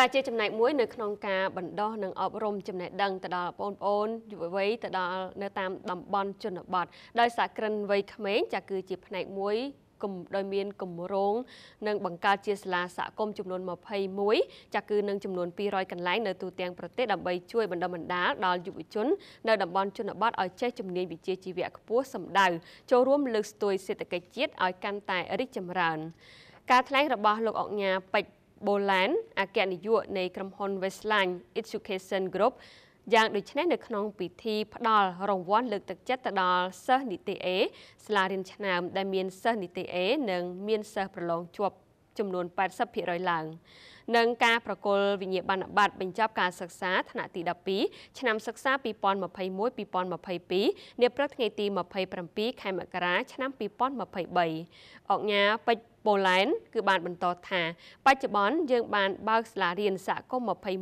ចាជាចំណែកមួយនៅក្នុងការបណ្ដោះនិងអប់រំចំណេះដឹងទៅដល់បងប្អូនយុវវ័យទៅដល់នៅតាមតំបន់ជនបទដោយសាក្រិនវ័យក្មេងចាគឺជាផ្នែកមួយគំដោយមានគម្រោងនិងបង្កើតជាសាលាសហគមន៍ចំនួន21ចាគឺនឹងចំនួន200កន្លែងនៅទូទាំងប្រទេសដើម្បីជួយបណ្ដុះបណ្ដាលដល់យុវជននៅតំបន់ជនបទឲ្យចេះជំនាញវិជ្ជាជីវៈខ្ពស់សម្ដៅចូលរួម លើកស្ទួយសេដ្ឋកិច្ចជាតិឲ្យកាន់តែរីកចម្រើនការថ្លែងរបស់លោកអង្ញាពេជ្របូឡានអគ្គនាយកនៃក្រុមហ៊ុន Westline Education Group យ៉ាងដូចនេះនៅក្នុងពិធីផ្ដល់រង្វាន់លើកទឹកចិត្តទៅដល់សិស្សនីតិ A សាលារៀនឆ្នាំដែលមានសិស្សនីតិ A និងមានសិស្សប្រឡងជាប់ចំនួន80%ឡើង។និងការប្រគល់វិញ្ញាបនបត្របញ្ចប់ការសិក្សាថ្នាក់ទី12ឆ្នាំសិក្សា2021-2022នាព្រឹកថ្ងៃទី27ខែមករាឆ្នាំ2023អង្គការពេជ្រប៉ូឡែនគឺបានបន្តថា បច្ចុប្បន្នយើង បានបើកសាលារៀនសហគមន៍21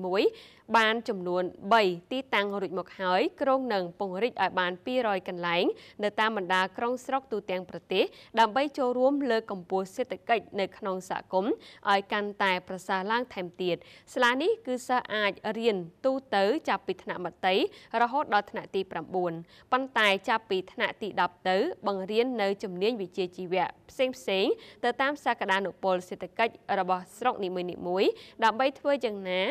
បានចំនួន3ទីតាំងរួចមកហើយក្រុងនឹងពង្រីកឲ្យបាន200កន្លែង នៅតាមបណ្ដាក្រុងស្រុកទូទាំងប្រទេស ដើម្បីចូលរួម លើកកម្ពស់សេដ្ឋកិច្ចនៅក្នុងសហគមន៍ឲ្យកាន់តែប្រសើរឡើងឡើងថែមទៀតសាលានេះ គឺសិស្សអាចរៀនទូទៅចាប់ពីថ្នាក់មត្តេយ្យរហូតដល់ថ្នាក់ទី9ប៉ុន្តែចាប់ពីថ្នាក់ទី10ទៅ បង្រៀននៅជំនាញវិជ្ជាជីវៈផ្សេងផ្សេងទៅតាមសក្តានុពលសេដ្ឋកិច្ចរបស់ស្រុកនីមួយៗដើម្បីធ្វើយ៉ាងណា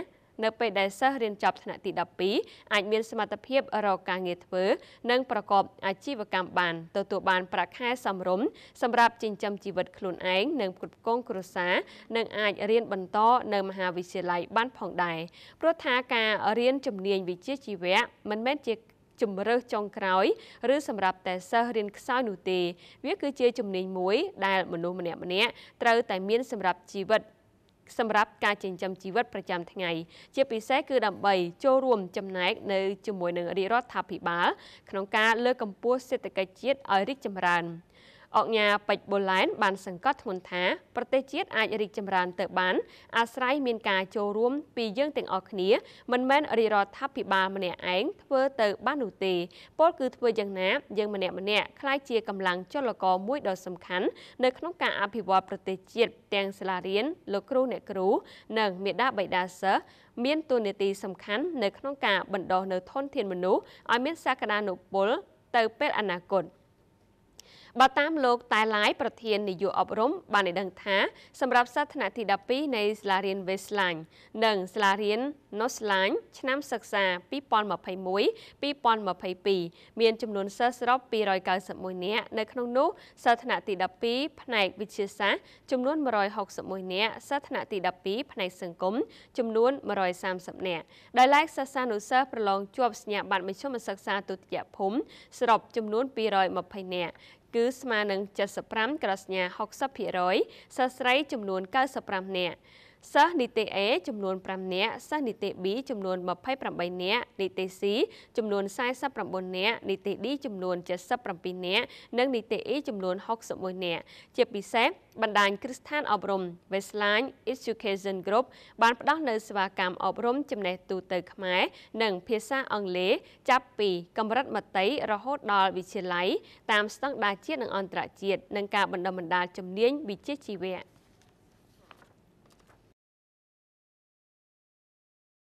នៅពេលដែលសិស្សរៀនចប់ថ្នាក់ទី12អាចមានសមត្ថភាពរកការងារធ្វើ និងប្រកបអាជីវកម្មបានទទួលបានប្រាក់ខែសមរម្យសម្រាប់ចិញ្ចឹមជីវិតខ្លួនឯងនិងគ្រប់គ្រងគ្រួសារនិងអាចរៀនបន្តនៅមហាវិទ្យាល័យបានផងដែរព្រោះថាការរៀនជំនាញវិជ្ជាជីវៈមិនមែនជាជំរើសចុងក្រោយឬសម្រាប់តែសិស្សរៀនខ្សោយនោះទេវាគឺជាជំនាញមួយដែលមនុស្សម្នាក់ៗត្រូវតែមានសម្រាប់ជីវិតសម្រាប់ការចិញ្ចឹមជីវិតប្រចាំថ្ងៃជាពិសេសគឺដើម្បីចូលរួមចំណែកនៅជាមួយនឹងរាជរដ្ឋាភិបាលក្នុងការ លើកកម្ពស់សេដ្ឋកិច្ចជាតិឲ្យរីកចម្រើន។អង្គការពេជ្របូឡែនបានសង្កត់ធ្ងន់ថាប្រទេសជាតិអាចរីកចម្រើនទៅបាន អាស្រ័យមានការចូលរួមពីយើងទាំងអស់គ្នា មិនមែនរាជរដ្ឋាភិបាលម្នាក់ឯងធ្វើទៅបាននោះទេពលគឺធ្វើយ៉ាងណាយើងម្នាក់ម្នាក់ខ្លាយជាកម្លាំងចលករមួយដ៏សំខាន់នៅក្នុងការអភិវឌ្ឍប្រទេសជាតិទាំងសាលារៀនលោកគ្រូអ្នកគ្រូនិងមេដាបៃតាសិស្សមានតួនាទីសំខាន់នៅក្នុងការបណ្ដុះនៅធនធានមនុស្សឲ្យមានសក្តានុពលទៅពេលអនាគត។បើតាមលោកតែឡាយប្រធាននាយកអប់រំបានឲ្យដឹងថា សម្រាប់សាធារណៈទី12នៃសាលារៀនវេស្លាញនិងសាលារៀនណូស្លាញឆ្នាំសិក្សា2021-2022មានចំនួនសិស្សសរុប291នាក់នៅក្នុងនោះសាធារណៈទី12ផ្នែក វិទ្យាសាស្ត្រចំនួន161នាក់សាធារណៈទី12ផ្នែកសង្គមចំនួន130នាក់ដែលឡែកសិស្សានុសិស្សប្រឡងជាប់សញ្ញាបត្រមធ្យមសិក្សាទុតិយភូមិសរុបចំនួន220នាក់គឺស្មើនឹង75ក្រាសញា60%សិស្សស្រីចំនួន95នាក់សិស្សនីតិ A ចំនួន5នាក់សិស្សនីតិ B ចំនួន28នាក់នីតិ C ចំនួន49នាក់នីតិ D ចំនួន77នាក់និងនីតិ E ចំនួន61នាក់ជាពិសេសបណ្ដាញគ្រឹះស្ថានអប់រំ Westline Education Group បានផ្ដល់នូវសេវាកម្មអប់រំចំណេះទូទៅខ្មែរនិងភាសាអង់គ្លេសចាប់ពីកម្រិតមត្តេយ្យរហូតដល់វិទ្យាល័យតាមស្តង់ដារជាតិនិងអន្តរជាតិនិងការបណ្ដុះបណ្ដាលជំនាញវិជ្ជាជីវៈ។